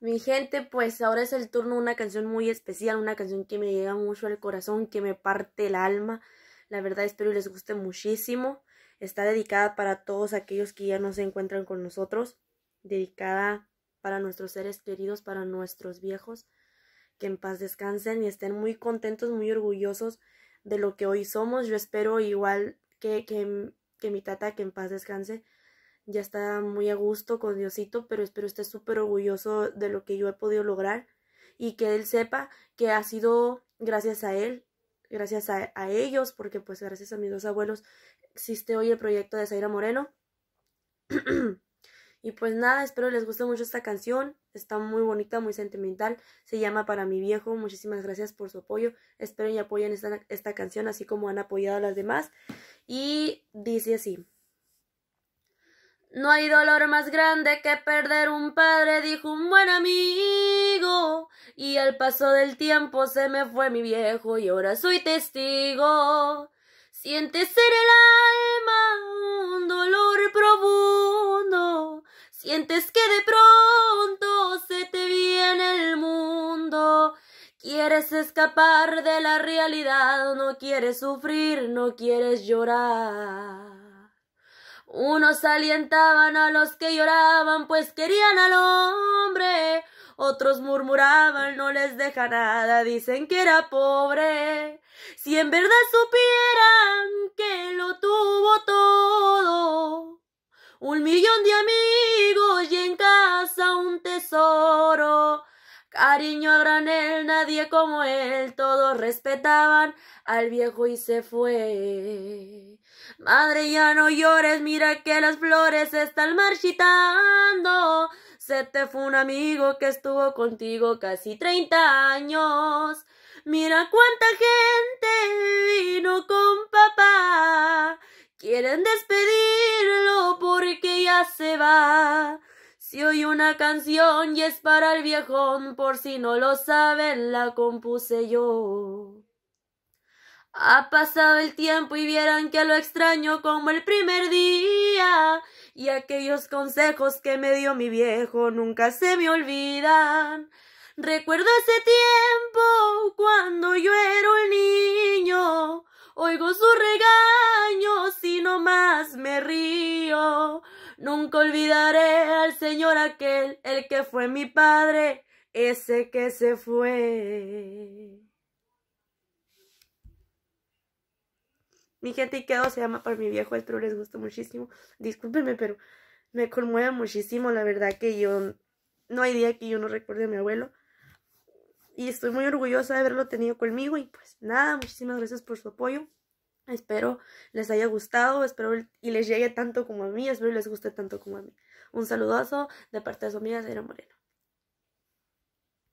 Mi gente, pues ahora es el turno de una canción muy especial, una canción que me llega mucho al corazón, que me parte el alma. La verdad espero les guste muchísimo. Está dedicada para todos aquellos que ya no se encuentran con nosotros, dedicada para nuestros seres queridos, para nuestros viejos, que en paz descansen y estén muy contentos, muy orgullosos de lo que hoy somos. Yo espero igual que, que, que mi tata, que en paz descanse, ya está muy a gusto con Diosito, pero espero esté súper orgulloso de lo que yo he podido lograr y que él sepa que ha sido gracias a él, gracias a, ellos, porque pues gracias a mis dos abuelos existe hoy el proyecto de Zaira Moreno. y pues nada, espero les guste mucho esta canción, está muy bonita, muy sentimental, se llama Para mi viejo, muchísimas gracias por su apoyo, espero y apoyen esta canción así como han apoyado a las demás y dice así. No hay dolor más grande que perder un padre, dijo un buen amigo. Y al paso del tiempo se me fue mi viejo y ahora soy testigo. Sientes en el alma un dolor profundo. Sientes que de pronto se te viene el mundo. Quieres escapar de la realidad, no quieres sufrir, no quieres llorar. Unos alientaban a los que lloraban, pues querían al hombre. Otros murmuraban, no les deja nada, dicen que era pobre. Si en verdad supieran que lo tuvo todo, un millón de amigos y en casa un tesoro. Cariño a granel, nadie como él, todos respetaban al viejo y se fue. Madre, ya no llores, mira que las flores están marchitando. Se te fue un amigo que estuvo contigo casi treinta años. Mira cuánta gente vino con papá. Quieren despedirlo porque ya se va. Si oí una canción y es para el viejón, por si no lo saben, la compuse yo. Ha pasado el tiempo y vieran que lo extraño como el primer día, y aquellos consejos que me dio mi viejo nunca se me olvidan. Recuerdo ese tiempo cuando yo era un niño, oigo su Nunca olvidaré al Señor aquel, el que fue mi padre, ese que se fue. Mi gente, y quedó, se llama para mi viejo, el les gustó muchísimo. Discúlpenme, pero me conmueve muchísimo, la verdad que yo, no hay día que yo no recuerde a mi abuelo. Y estoy muy orgullosa de haberlo tenido conmigo y pues nada, muchísimas gracias por su apoyo. Espero les haya gustado, espero y les llegue tanto como a mí, espero les guste tanto como a mí. Un saludazo de parte de su amiga Moreno.